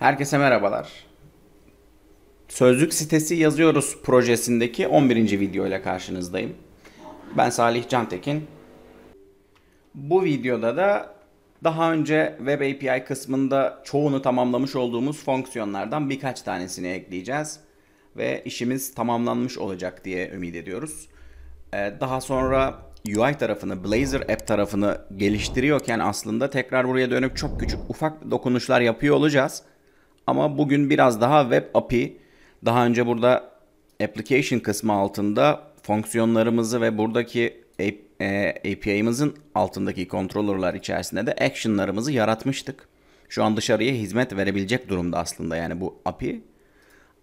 Herkese merhabalar. Sözlük sitesi yazıyoruz projesindeki 11. video ile karşınızdayım. Ben Salih Cantekin. Bu videoda da daha önce Web API kısmında çoğunu tamamlamış olduğumuz fonksiyonlardan birkaç tanesini ekleyeceğiz ve işimiz tamamlanmış olacak diye ümit ediyoruz. Ee, daha sonra UI tarafını, Blazor app tarafını geliştiriyorken aslında tekrar buraya dönüp çok küçük ufak dokunuşlar yapıyor olacağız. Ama bugün biraz daha web API daha önce burada application kısmı altında fonksiyonlarımızı ve buradaki API'mizin e, altındaki controller'lar içerisinde de action'larımızı yaratmıştık. Şu an dışarıya hizmet verebilecek durumda aslında yani bu API.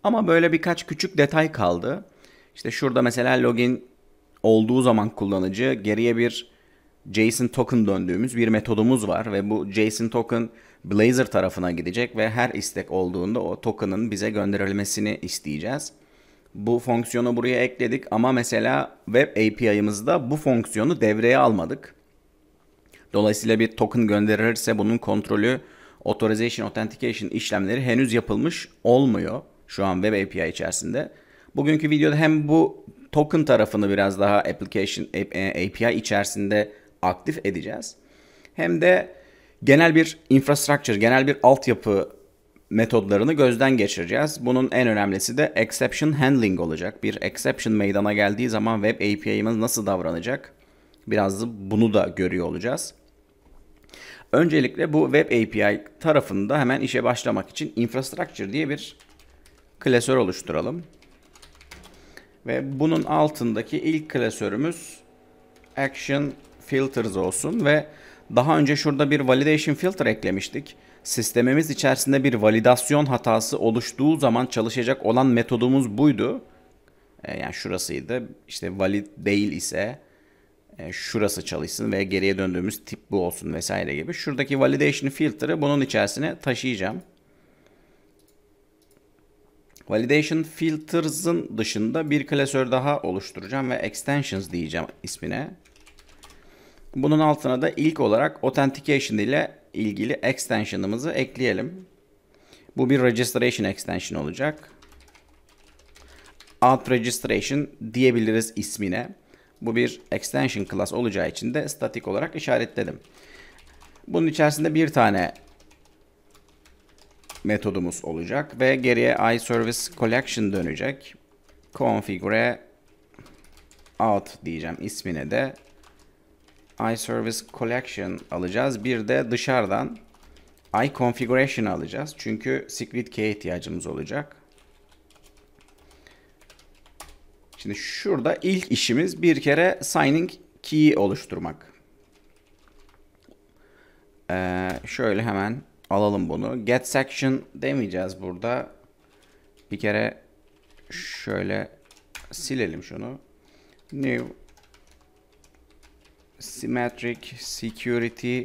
Ama böyle birkaç küçük detay kaldı. İşte şurada mesela login olduğu zaman kullanıcı geriye bir JSON token döndüğümüz bir metodumuz var ve bu JSON token Blazor tarafına gidecek ve her istek olduğunda o token'ın bize gönderilmesini isteyeceğiz. Bu fonksiyonu buraya ekledik ama mesela web API'mızda bu fonksiyonu devreye almadık. Dolayısıyla bir token gönderilirse bunun kontrolü authorization authentication işlemleri henüz yapılmış olmuyor şu an web API içerisinde. Bugünkü videoda hem bu token tarafını biraz daha application API içerisinde aktif edeceğiz. Hem de genel bir infrastructure, genel bir altyapı metodlarını gözden geçireceğiz. Bunun en önemlisi de exception handling olacak. Bir exception meydana geldiği zaman web API'miz nasıl davranacak? Biraz da bunu da görüyor olacağız. Öncelikle bu web API tarafında hemen işe başlamak için infrastructure diye bir klasör oluşturalım. Ve bunun altındaki ilk klasörümüz action filters olsun ve daha önce şurada bir validation filter eklemiştik. Sistemimiz içerisinde bir validasyon hatası oluştuğu zaman çalışacak olan metodumuz buydu. E, yani şurasıydı. İşte valid değil ise e, şurası çalışsın ve geriye döndüğümüz tip bu olsun vesaire gibi. Şuradaki validation filter'ı bunun içerisine taşıyacağım. Validation filters'ın dışında bir klasör daha oluşturacağım ve extensions diyeceğim ismine. Bunun altına da ilk olarak authentication ile ilgili extension'ımızı ekleyelim. Bu bir registration extension olacak. Out registration diyebiliriz ismine. Bu bir extension class olacağı için de statik olarak işaretledim. Bunun içerisinde bir tane metodumuz olacak ve geriye iService collection dönecek. Configure out diyeceğim ismine de iService Collection alacağız. Bir de dışarıdan iConfiguration alacağız. Çünkü secret key'e ihtiyacımız olacak. Şimdi şurada ilk işimiz bir kere signing key oluşturmak. Ee, şöyle hemen alalım bunu. Get section demeyeceğiz burada. Bir kere şöyle silelim şunu. New symmetric security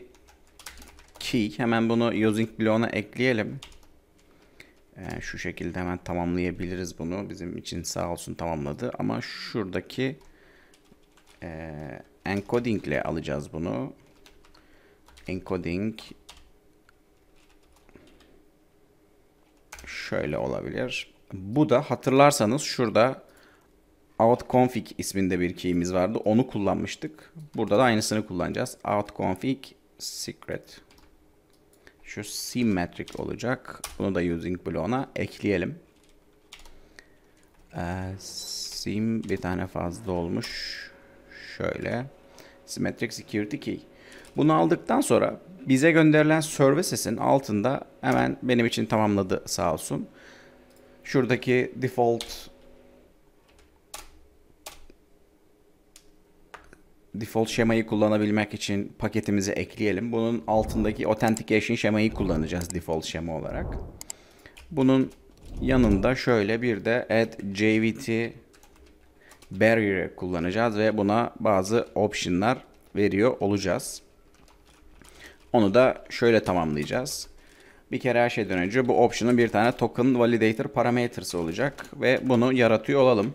key. Hemen bunu using bloğuna ekleyelim. Ee, şu şekilde hemen tamamlayabiliriz bunu. Bizim için sağ olsun tamamladı. Ama şuradaki e, encoding ile alacağız bunu. Encoding şöyle olabilir. Bu da hatırlarsanız şurada outconfig isminde bir key'imiz vardı. Onu kullanmıştık. Burada da aynısını kullanacağız. outconfig secret. Şu symmetric olacak. Bunu da using bloğuna ekleyelim. Ee, sim bir tane fazla olmuş. Şöyle. Symmetric security key. Bunu aldıktan sonra bize gönderilen services'in altında hemen benim için tamamladı sağ olsun. Şuradaki default default şemayı kullanabilmek için paketimizi ekleyelim. Bunun altındaki authentication şemayı kullanacağız default şema olarak. Bunun yanında şöyle bir de add JWT barrier kullanacağız ve buna bazı optionlar veriyor olacağız. Onu da şöyle tamamlayacağız. Bir kere her şeyden önce bu option'ın bir tane token validator parameters olacak ve bunu yaratıyor olalım.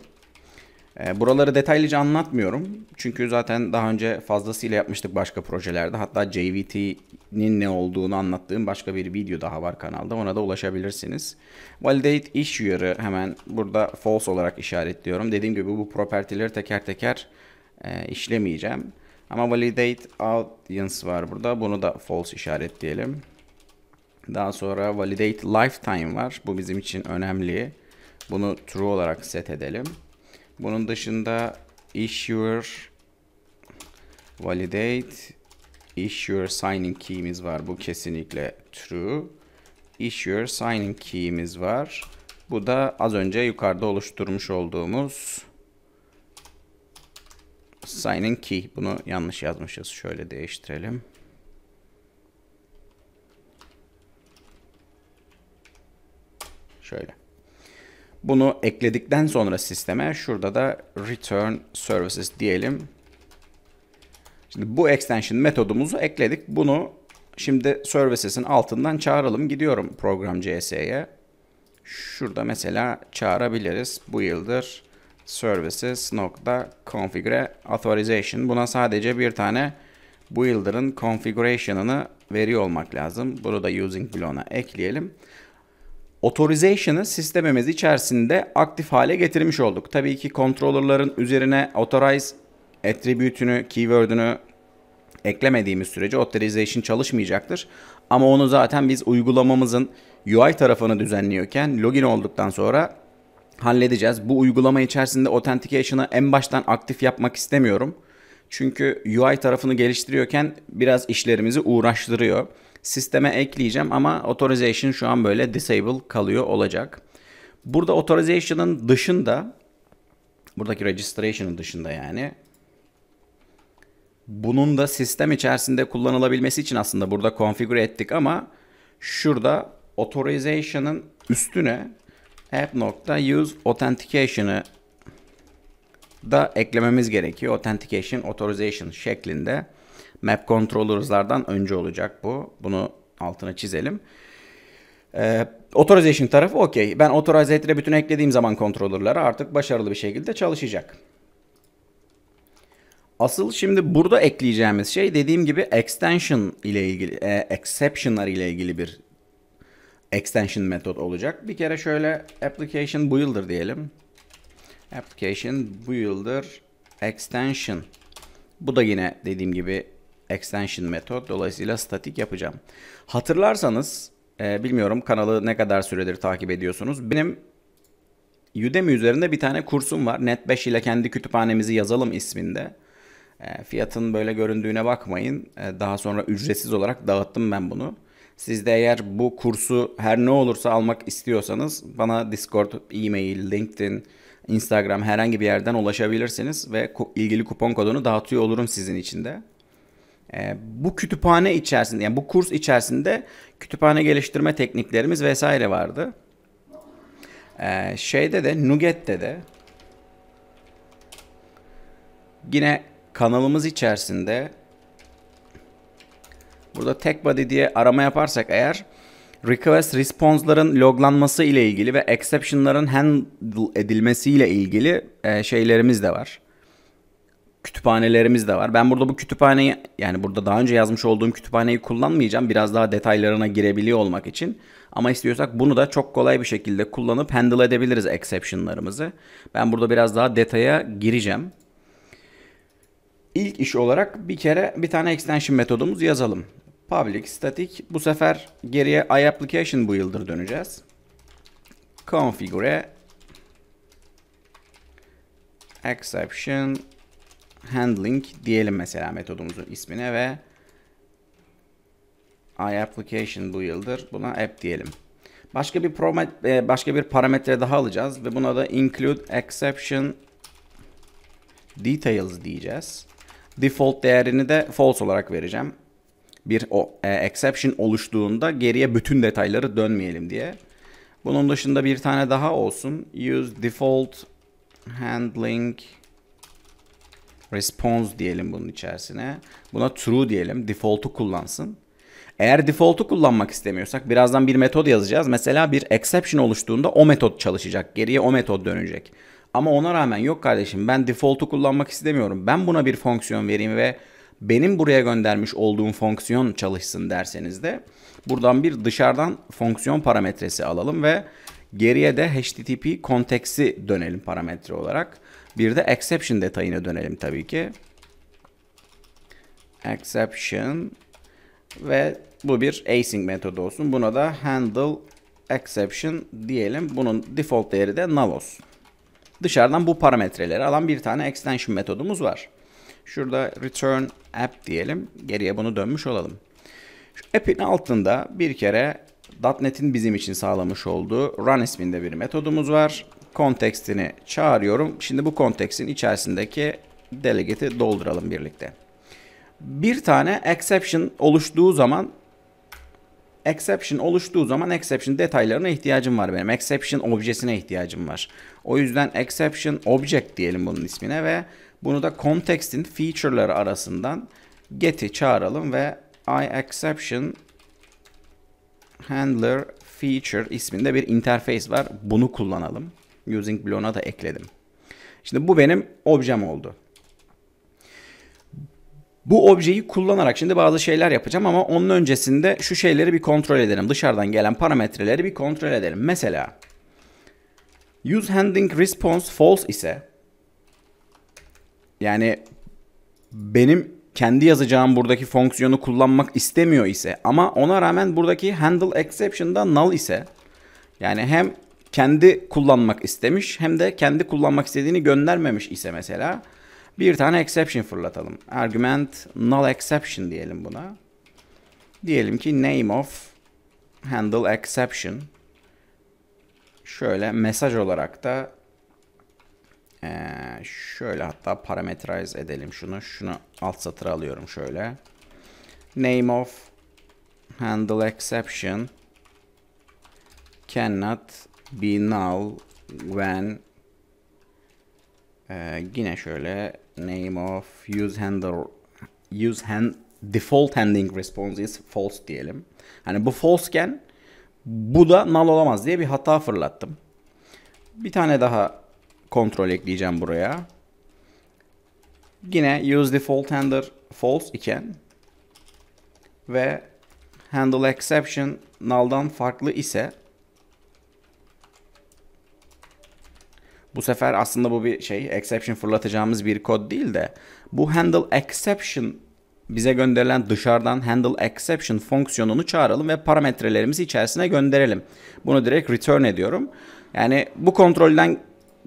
Ee, buraları detaylıca anlatmıyorum. Çünkü zaten daha önce fazlasıyla yapmıştık başka projelerde. Hatta JVT'nin ne olduğunu anlattığım başka bir video daha var kanalda. Ona da ulaşabilirsiniz. Validate iş uyarı hemen burada false olarak işaretliyorum. Dediğim gibi bu propertileri teker teker e, işlemeyeceğim. Ama validate audience var burada. Bunu da false işaretleyelim. Daha sonra validate lifetime var. Bu bizim için önemli. Bunu true olarak set edelim. Bunun dışında issuer validate issuer signing key'imiz var. Bu kesinlikle true. Issuer signing key'imiz var. Bu da az önce yukarıda oluşturmuş olduğumuz signing key. Bunu yanlış yazmışız. Şöyle değiştirelim. Şöyle. Bunu ekledikten sonra sisteme şurada da return services diyelim. Şimdi bu extension metodumuzu ekledik. Bunu şimdi services'in altından çağıralım. Gidiyorum program CS'ye. Şurada mesela çağırabiliriz. Bu yıldır services nokta configure authorization. Buna sadece bir tane bu yılların configuration'ını veriyor olmak lazım. Bunu da using bloğuna ekleyelim. Authorization'ı sistemimiz içerisinde aktif hale getirmiş olduk. Tabii ki controller'ların üzerine authorize attribute'ünü, keyword'ünü eklemediğimiz sürece authorization çalışmayacaktır. Ama onu zaten biz uygulamamızın UI tarafını düzenliyorken login olduktan sonra halledeceğiz. Bu uygulama içerisinde authentication'ı en baştan aktif yapmak istemiyorum. Çünkü UI tarafını geliştiriyorken biraz işlerimizi uğraştırıyor sisteme ekleyeceğim ama authorization şu an böyle disable kalıyor olacak. Burada authorization'ın dışında buradaki registration'ın dışında yani bunun da sistem içerisinde kullanılabilmesi için aslında burada konfigüre ettik ama şurada authorization'ın üstüne app.use authentication'ı da eklememiz gerekiyor. Authentication, authorization şeklinde map controllers'lardan önce olacak bu. Bunu altına çizelim. Ee, authorization tarafı okey. Ben authorizator'a bütün eklediğim zaman controller'lara artık başarılı bir şekilde çalışacak. Asıl şimdi burada ekleyeceğimiz şey dediğim gibi extension ile ilgili, e, exceptionlar ile ilgili bir extension metot olacak. Bir kere şöyle application builder diyelim. Application builder extension. Bu da yine dediğim gibi extension metot. Dolayısıyla statik yapacağım. Hatırlarsanız e, bilmiyorum kanalı ne kadar süredir takip ediyorsunuz. Benim Udemy üzerinde bir tane kursum var. Net5 ile kendi kütüphanemizi yazalım isminde. E, fiyatın böyle göründüğüne bakmayın. E, daha sonra ücretsiz olarak dağıttım ben bunu. Siz de eğer bu kursu her ne olursa almak istiyorsanız bana Discord, e-mail, LinkedIn, Instagram herhangi bir yerden ulaşabilirsiniz ve ilgili kupon kodunu dağıtıyor olurum sizin için de. E, bu kütüphane içerisinde yani bu kurs içerisinde kütüphane geliştirme tekniklerimiz vesaire vardı. E, şeyde de Nuget'te de yine kanalımız içerisinde burada tek body diye arama yaparsak eğer request response'ların loglanması ile ilgili ve exception'ların handle edilmesi ile ilgili e, şeylerimiz de var kütüphanelerimiz de var. Ben burada bu kütüphaneyi yani burada daha önce yazmış olduğum kütüphaneyi kullanmayacağım. Biraz daha detaylarına girebiliyor olmak için. Ama istiyorsak bunu da çok kolay bir şekilde kullanıp handle edebiliriz exceptionlarımızı. Ben burada biraz daha detaya gireceğim. İlk iş olarak bir kere bir tane extension metodumuz yazalım. Public static bu sefer geriye iApplication bu yıldır döneceğiz. Configure exception handling diyelim mesela metodumuzun ismine ve iApplication bu yıldır buna app diyelim. Başka bir e, başka bir parametre daha alacağız ve buna da include exception details diyeceğiz. Default değerini de false olarak vereceğim. Bir o e, exception oluştuğunda geriye bütün detayları dönmeyelim diye. Bunun dışında bir tane daha olsun. Use default handling response diyelim bunun içerisine. Buna true diyelim. Default'u kullansın. Eğer default'u kullanmak istemiyorsak birazdan bir metod yazacağız. Mesela bir exception oluştuğunda o metod çalışacak. Geriye o metod dönecek. Ama ona rağmen yok kardeşim ben default'u kullanmak istemiyorum. Ben buna bir fonksiyon vereyim ve benim buraya göndermiş olduğum fonksiyon çalışsın derseniz de buradan bir dışarıdan fonksiyon parametresi alalım ve geriye de http konteksi dönelim parametre olarak bir de exception detayına dönelim tabii ki. Exception ve bu bir async metodu olsun. Buna da handle exception diyelim. Bunun default değeri de null olsun. Dışarıdan bu parametreleri alan bir tane extension metodumuz var. Şurada return app diyelim. Geriye bunu dönmüş olalım. Şu app'in altında bir kere .NET'in bizim için sağlamış olduğu run isminde bir metodumuz var kontekstini çağırıyorum. Şimdi bu kontekstin içerisindeki delegate'i dolduralım birlikte. Bir tane exception oluştuğu zaman exception oluştuğu zaman exception detaylarına ihtiyacım var benim. Exception objesine ihtiyacım var. O yüzden exception object diyelim bunun ismine ve bunu da kontekstin feature'ları arasından get'i çağıralım ve i exception handler feature isminde bir interface var. Bunu kullanalım. Using bloğuna da ekledim. Şimdi bu benim objem oldu. Bu objeyi kullanarak şimdi bazı şeyler yapacağım ama onun öncesinde şu şeyleri bir kontrol edelim. Dışarıdan gelen parametreleri bir kontrol edelim. Mesela use false ise yani benim kendi yazacağım buradaki fonksiyonu kullanmak istemiyor ise ama ona rağmen buradaki handle exception'da null ise yani hem kendi kullanmak istemiş hem de kendi kullanmak istediğini göndermemiş ise mesela bir tane exception fırlatalım. Argument null exception diyelim buna. Diyelim ki name of handle exception. Şöyle mesaj olarak da şöyle hatta parametrize edelim şunu. Şunu alt satıra alıyorum şöyle. Name of handle exception cannot be null when ee, yine şöyle name of use handler use hand default handling response is false diyelim. Hani bu falseken bu da null olamaz diye bir hata fırlattım. Bir tane daha kontrol ekleyeceğim buraya. Yine use default handler false iken ve handle exception null'dan farklı ise Bu sefer aslında bu bir şey exception fırlatacağımız bir kod değil de bu handle exception bize gönderilen dışarıdan handle exception fonksiyonunu çağıralım ve parametrelerimizi içerisine gönderelim. Bunu direkt return ediyorum. Yani bu kontrolden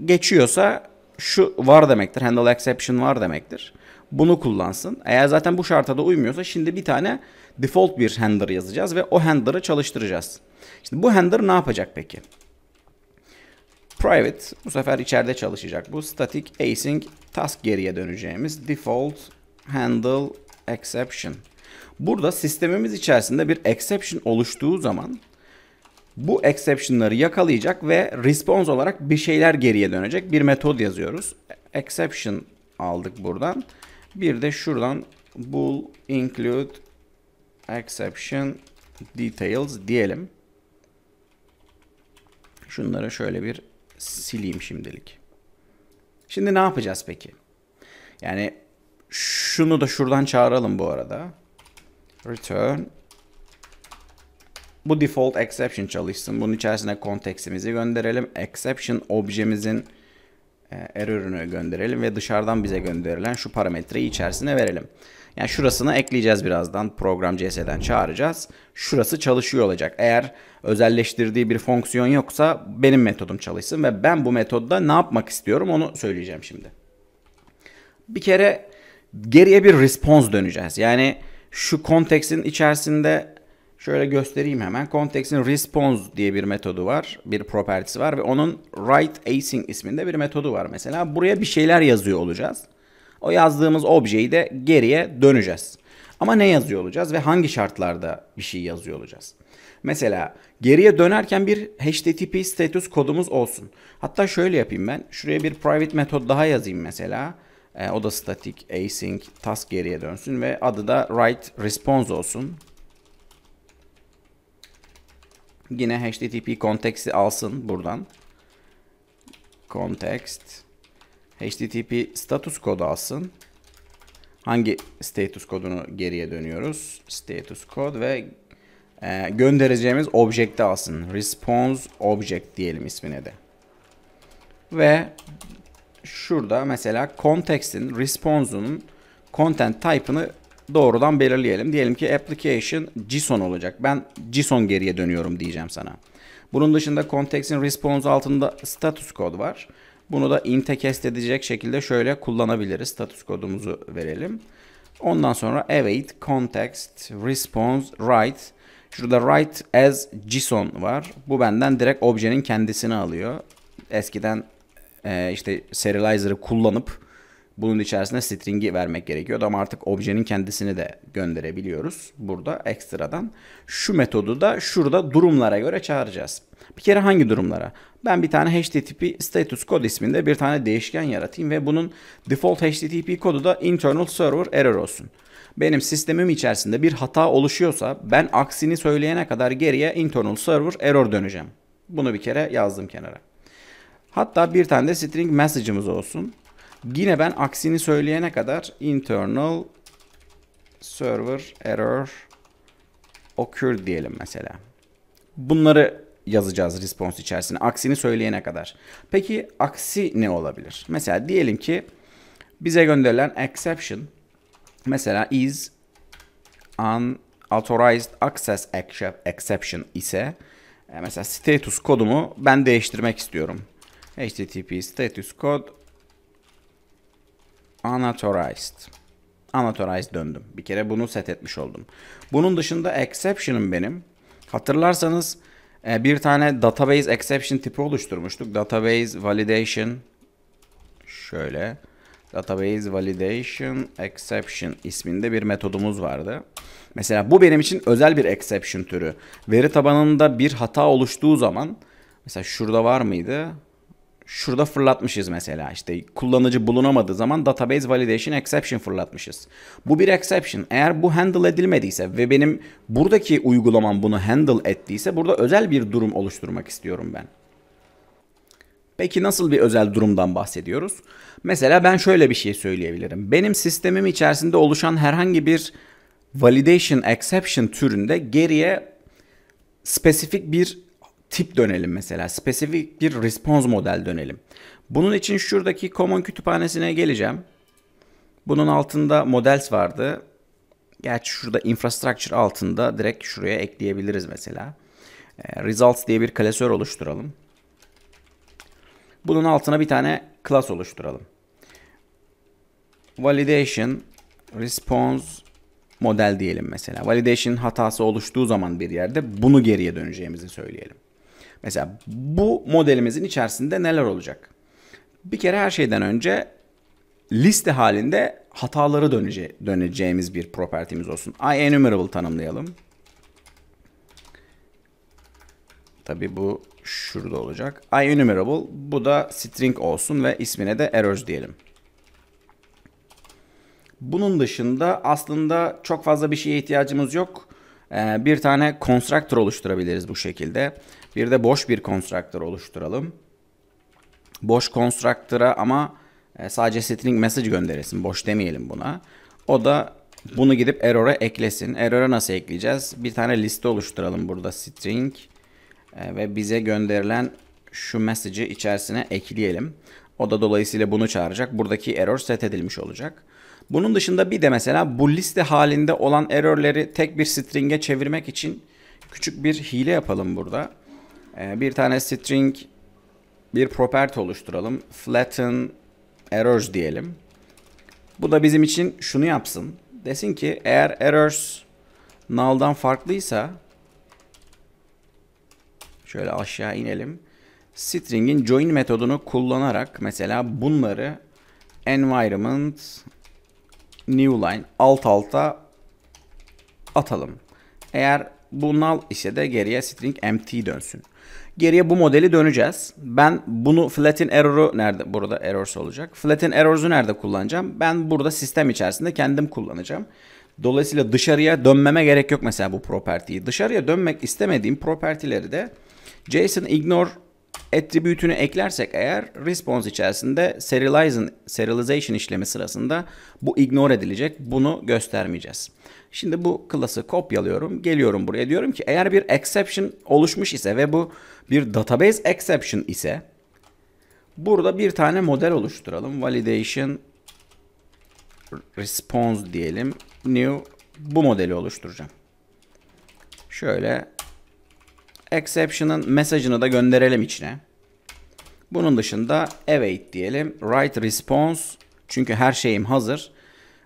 geçiyorsa şu var demektir. Handle exception var demektir. Bunu kullansın. Eğer zaten bu şarta da uymuyorsa şimdi bir tane default bir handler yazacağız ve o handler'ı çalıştıracağız. Şimdi bu handler ne yapacak peki? Private bu sefer içeride çalışacak. Bu static async task geriye döneceğimiz default handle exception. Burada sistemimiz içerisinde bir exception oluştuğu zaman bu exception'ları yakalayacak ve response olarak bir şeyler geriye dönecek bir metod yazıyoruz. Exception aldık buradan. Bir de şuradan bool include exception details diyelim. Şunları şöyle bir sileyim şimdilik. Şimdi ne yapacağız peki? Yani şunu da şuradan çağıralım bu arada. Return. Bu default exception çalışsın. Bunun içerisine konteksimizi gönderelim. Exception objemizin e, error'ını gönderelim ve dışarıdan bize gönderilen şu parametreyi içerisine verelim. Yani şurasını ekleyeceğiz birazdan. Program CS'den çağıracağız. Şurası çalışıyor olacak. Eğer özelleştirdiği bir fonksiyon yoksa benim metodum çalışsın ve ben bu metodda ne yapmak istiyorum onu söyleyeceğim şimdi. Bir kere geriye bir response döneceğiz. Yani şu konteksin içerisinde şöyle göstereyim hemen. konteksin response diye bir metodu var. Bir property'si var ve onun write async isminde bir metodu var mesela. Buraya bir şeyler yazıyor olacağız. O yazdığımız objeyi de geriye döneceğiz. Ama ne yazıyor olacağız ve hangi şartlarda bir şey yazıyor olacağız? Mesela geriye dönerken bir HTTP status kodumuz olsun. Hatta şöyle yapayım ben. Şuraya bir private metod daha yazayım mesela. E, o da static async task geriye dönsün ve adı da write response olsun. Yine HTTP konteksti alsın buradan. Context HTTP status kodu alsın. Hangi status kodunu geriye dönüyoruz? Status kod ve e, göndereceğimiz objekti alsın. Response object diyelim ismine de. Ve şurada mesela context'in, response'un content type'ını doğrudan belirleyelim. Diyelim ki application JSON olacak. Ben JSON geriye dönüyorum diyeceğim sana. Bunun dışında context'in response altında status kod var. Bunu da int'e edecek şekilde şöyle kullanabiliriz. Status kodumuzu verelim. Ondan sonra await, context, response, write. Şurada write as JSON var. Bu benden direkt objenin kendisini alıyor. Eskiden e, işte serializer'ı kullanıp bunun içerisine string'i vermek gerekiyordu ama artık objenin kendisini de gönderebiliyoruz. Burada ekstradan. Şu metodu da şurada durumlara göre çağıracağız. Bir kere hangi durumlara? Ben bir tane HTTP status kod isminde bir tane değişken yaratayım ve bunun default HTTP kodu da internal server error olsun. Benim sistemim içerisinde bir hata oluşuyorsa ben aksini söyleyene kadar geriye internal server error döneceğim. Bunu bir kere yazdım kenara. Hatta bir tane de string message'ımız olsun. Yine ben aksini söyleyene kadar internal server error occur diyelim mesela. Bunları yazacağız response içerisine aksini söyleyene kadar. Peki aksi ne olabilir? Mesela diyelim ki bize gönderilen exception mesela is unauthorized access exception ise e, mesela status kodumu ben değiştirmek istiyorum. HTTP status code Unauthorized. Unauthorized döndüm. Bir kere bunu set etmiş oldum. Bunun dışında exception'ım benim. Hatırlarsanız e, bir tane database exception tipi oluşturmuştuk. Database validation şöyle database validation exception isminde bir metodumuz vardı. Mesela bu benim için özel bir exception türü. Veri tabanında bir hata oluştuğu zaman mesela şurada var mıydı? Şurada fırlatmışız mesela işte kullanıcı bulunamadığı zaman database validation exception fırlatmışız. Bu bir exception. Eğer bu handle edilmediyse ve benim buradaki uygulamam bunu handle ettiyse burada özel bir durum oluşturmak istiyorum ben. Peki nasıl bir özel durumdan bahsediyoruz? Mesela ben şöyle bir şey söyleyebilirim. Benim sistemim içerisinde oluşan herhangi bir validation exception türünde geriye spesifik bir tip dönelim mesela. Spesifik bir response model dönelim. Bunun için şuradaki common kütüphanesine geleceğim. Bunun altında models vardı. Gerçi şurada infrastructure altında direkt şuraya ekleyebiliriz mesela. Ee, results diye bir klasör oluşturalım. Bunun altına bir tane class oluşturalım. Validation response model diyelim mesela. Validation hatası oluştuğu zaman bir yerde bunu geriye döneceğimizi söyleyelim. Mesela bu modelimizin içerisinde neler olacak? Bir kere her şeyden önce liste halinde hataları dönece döneceğimiz bir propertimiz olsun. I enumerable tanımlayalım. Tabi bu şurada olacak. I enumerable bu da string olsun ve ismine de errors diyelim. Bunun dışında aslında çok fazla bir şeye ihtiyacımız yok. Ee, bir tane constructor oluşturabiliriz bu şekilde. Bir de boş bir constructor oluşturalım. Boş constructor'a ama e, sadece string message gönderesin. Boş demeyelim buna. O da bunu gidip error'a eklesin. Error'a nasıl ekleyeceğiz? Bir tane liste oluşturalım burada string e, ve bize gönderilen şu message'i içerisine ekleyelim. O da dolayısıyla bunu çağıracak. Buradaki error set edilmiş olacak. Bunun dışında bir de mesela bu liste halinde olan error'leri tek bir string'e çevirmek için küçük bir hile yapalım burada. Ee, bir tane string bir property oluşturalım. Flatten errors diyelim. Bu da bizim için şunu yapsın. Desin ki eğer errors null'dan farklıysa şöyle aşağı inelim. String'in join metodunu kullanarak mesela bunları environment new line alt alta atalım. Eğer bu null ise de geriye string empty dönsün. Geriye bu modeli döneceğiz. Ben bunu flatten error'u nerede? Burada errors olacak. Flatten errors'u nerede kullanacağım? Ben burada sistem içerisinde kendim kullanacağım. Dolayısıyla dışarıya dönmeme gerek yok mesela bu property'yi. Dışarıya dönmek istemediğim property'leri de JSON ignore attribute'ünü eklersek eğer response içerisinde serializing, serialization işlemi sırasında bu ignore edilecek. Bunu göstermeyeceğiz. Şimdi bu klası kopyalıyorum. Geliyorum buraya diyorum ki eğer bir exception oluşmuş ise ve bu bir database exception ise burada bir tane model oluşturalım. Validation response diyelim. New bu modeli oluşturacağım. Şöyle exception'ın mesajını da gönderelim içine. Bunun dışında await diyelim. Write response çünkü her şeyim hazır.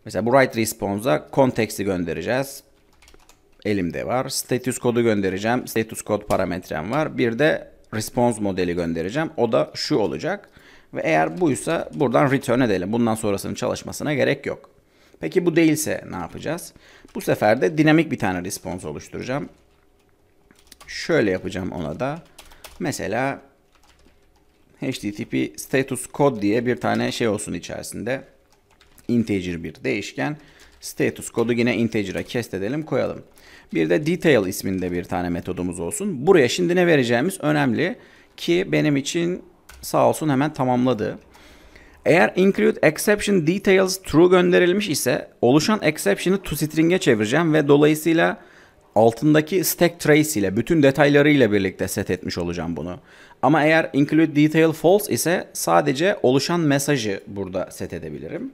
Mesela bu write response'a konteksti göndereceğiz. Elimde var. Status kodu göndereceğim. Status kod parametrem var. Bir de response modeli göndereceğim. O da şu olacak. Ve eğer buysa buradan return edelim. Bundan sonrasının çalışmasına gerek yok. Peki bu değilse ne yapacağız? Bu sefer de dinamik bir tane response oluşturacağım şöyle yapacağım ona da. Mesela HTTP status code diye bir tane şey olsun içerisinde. Integer bir değişken. Status kodu yine integer'a kestedelim koyalım. Bir de detail isminde bir tane metodumuz olsun. Buraya şimdi ne vereceğimiz önemli ki benim için sağ olsun hemen tamamladı. Eğer include exception details true gönderilmiş ise oluşan exception'ı toString'e çevireceğim ve dolayısıyla altındaki stack trace ile bütün detaylarıyla birlikte set etmiş olacağım bunu. Ama eğer include detail false ise sadece oluşan mesajı burada set edebilirim.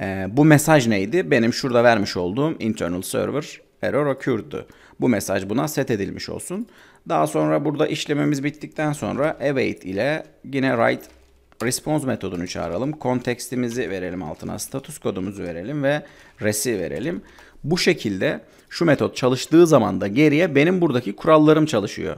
Ee, bu mesaj neydi? Benim şurada vermiş olduğum internal server error occurred'dü. Bu mesaj buna set edilmiş olsun. Daha sonra burada işlemimiz bittikten sonra await ile yine write response metodunu çağıralım. Kontekstimizi verelim altına. Status kodumuzu verelim ve resi verelim. Bu şekilde şu metot çalıştığı zaman da geriye benim buradaki kurallarım çalışıyor.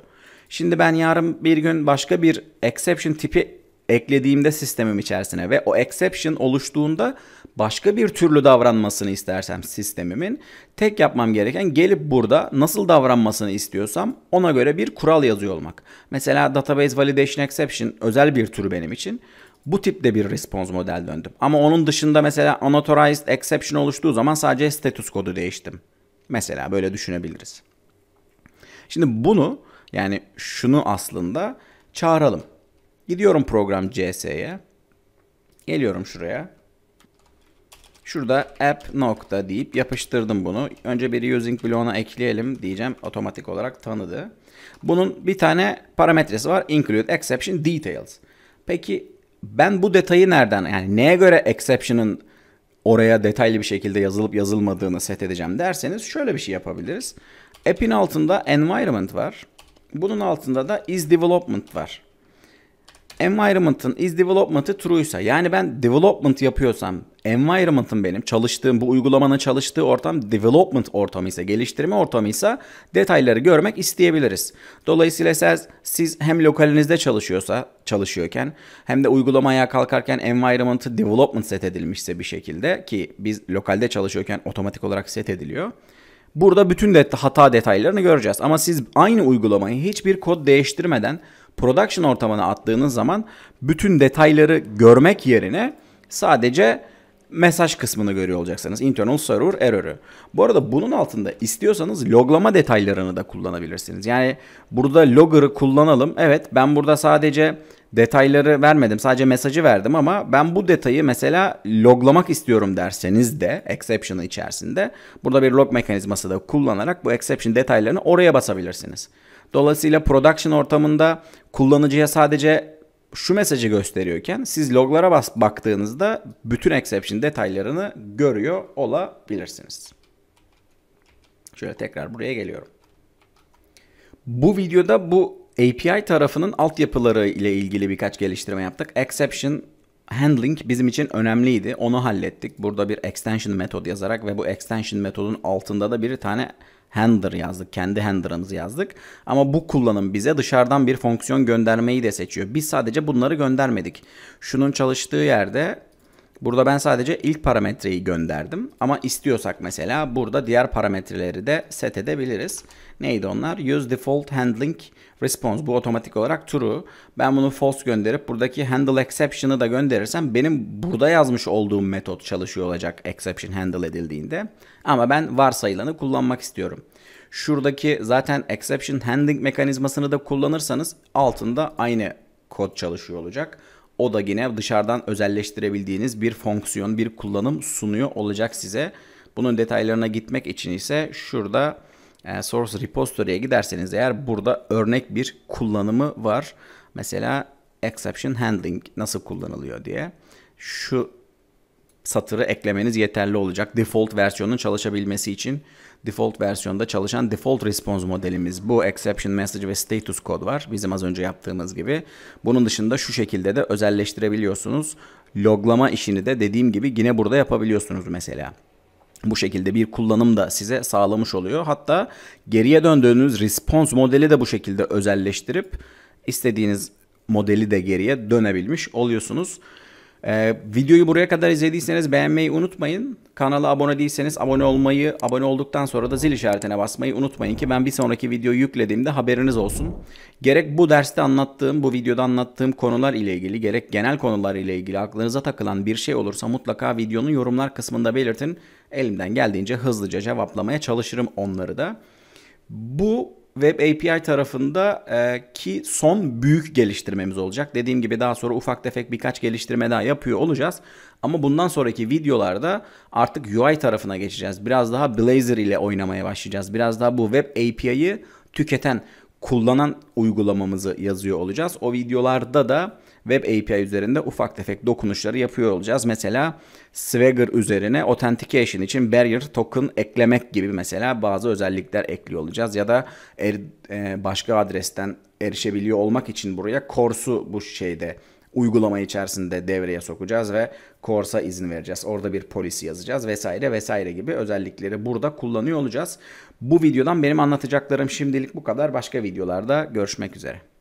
Şimdi ben yarın bir gün başka bir exception tipi eklediğimde sistemim içerisine ve o exception oluştuğunda başka bir türlü davranmasını istersem sistemimin tek yapmam gereken gelip burada nasıl davranmasını istiyorsam ona göre bir kural yazıyor olmak. Mesela database validation exception özel bir tür benim için. Bu tipte bir response model döndüm. Ama onun dışında mesela unauthorized exception oluştuğu zaman sadece status kodu değiştim. Mesela böyle düşünebiliriz. Şimdi bunu yani şunu aslında çağıralım. Gidiyorum program CS'ye. Geliyorum şuraya. Şurada app nokta deyip yapıştırdım bunu. Önce bir using bloğuna ekleyelim diyeceğim. Otomatik olarak tanıdı. Bunun bir tane parametresi var. Include exception details. Peki ben bu detayı nereden yani neye göre exception'ın oraya detaylı bir şekilde yazılıp yazılmadığını set edeceğim derseniz şöyle bir şey yapabiliriz. App'in altında environment var. Bunun altında da is development var. Environment'ın is development'ı ise yani ben development yapıyorsam environment'ım benim çalıştığım bu uygulamanın çalıştığı ortam development ortamı ise geliştirme ortamı ise detayları görmek isteyebiliriz. Dolayısıyla siz, siz hem lokalinizde çalışıyorsa çalışıyorken hem de uygulamaya kalkarken environment'ı development set edilmişse bir şekilde ki biz lokalde çalışıyorken otomatik olarak set ediliyor. Burada bütün de hata detaylarını göreceğiz. Ama siz aynı uygulamayı hiçbir kod değiştirmeden production ortamına attığınız zaman bütün detayları görmek yerine sadece mesaj kısmını görüyor olacaksınız. Internal server error'ı. Bu arada bunun altında istiyorsanız loglama detaylarını da kullanabilirsiniz. Yani burada logger'ı kullanalım. Evet ben burada sadece detayları vermedim. Sadece mesajı verdim ama ben bu detayı mesela loglamak istiyorum derseniz de exception'ı içerisinde burada bir log mekanizması da kullanarak bu exception detaylarını oraya basabilirsiniz. Dolayısıyla production ortamında kullanıcıya sadece şu mesajı gösteriyorken siz loglara bas baktığınızda bütün exception detaylarını görüyor olabilirsiniz. Şöyle tekrar buraya geliyorum. Bu videoda bu API tarafının altyapıları ile ilgili birkaç geliştirme yaptık. Exception handling bizim için önemliydi. Onu hallettik. Burada bir extension metod yazarak ve bu extension metodun altında da bir tane handler yazdık. Kendi handler'ımızı yazdık. Ama bu kullanım bize dışarıdan bir fonksiyon göndermeyi de seçiyor. Biz sadece bunları göndermedik. Şunun çalıştığı yerde Burada ben sadece ilk parametreyi gönderdim ama istiyorsak mesela burada diğer parametreleri de set edebiliriz. Neydi onlar? Use default handling response. Bu otomatik olarak true. Ben bunu false gönderip buradaki handle exception'ı da gönderirsem benim burada yazmış olduğum metot çalışıyor olacak exception handle edildiğinde. Ama ben varsayılanı kullanmak istiyorum. Şuradaki zaten exception handling mekanizmasını da kullanırsanız altında aynı kod çalışıyor olacak. O da yine dışarıdan özelleştirebildiğiniz bir fonksiyon, bir kullanım sunuyor olacak size. Bunun detaylarına gitmek için ise şurada e, source repository'ye giderseniz eğer burada örnek bir kullanımı var. Mesela exception handling nasıl kullanılıyor diye. Şu satırı eklemeniz yeterli olacak. Default versiyonun çalışabilmesi için default versiyonda çalışan default response modelimiz. Bu exception message ve status kod var. Bizim az önce yaptığımız gibi. Bunun dışında şu şekilde de özelleştirebiliyorsunuz. Loglama işini de dediğim gibi yine burada yapabiliyorsunuz mesela. Bu şekilde bir kullanım da size sağlamış oluyor. Hatta geriye döndüğünüz response modeli de bu şekilde özelleştirip istediğiniz modeli de geriye dönebilmiş oluyorsunuz. Ee, videoyu buraya kadar izlediyseniz beğenmeyi unutmayın. Kanala abone değilseniz abone olmayı, abone olduktan sonra da zil işaretine basmayı unutmayın ki ben bir sonraki videoyu yüklediğimde haberiniz olsun. Gerek bu derste anlattığım, bu videoda anlattığım konular ile ilgili, gerek genel konular ile ilgili aklınıza takılan bir şey olursa mutlaka videonun yorumlar kısmında belirtin. Elimden geldiğince hızlıca cevaplamaya çalışırım onları da. Bu Web API tarafında e, ki son büyük geliştirmemiz olacak. Dediğim gibi daha sonra ufak tefek birkaç geliştirme daha yapıyor olacağız. Ama bundan sonraki videolarda artık UI tarafına geçeceğiz. Biraz daha Blazor ile oynamaya başlayacağız. Biraz daha bu Web API'yi tüketen, kullanan uygulamamızı yazıyor olacağız. O videolarda da web API üzerinde ufak tefek dokunuşları yapıyor olacağız. Mesela Swagger üzerine authentication için barrier token eklemek gibi mesela bazı özellikler ekliyor olacağız. Ya da er, e, başka adresten erişebiliyor olmak için buraya korsu bu şeyde uygulama içerisinde devreye sokacağız ve korsa izin vereceğiz. Orada bir polisi yazacağız vesaire vesaire gibi özellikleri burada kullanıyor olacağız. Bu videodan benim anlatacaklarım şimdilik bu kadar. Başka videolarda görüşmek üzere.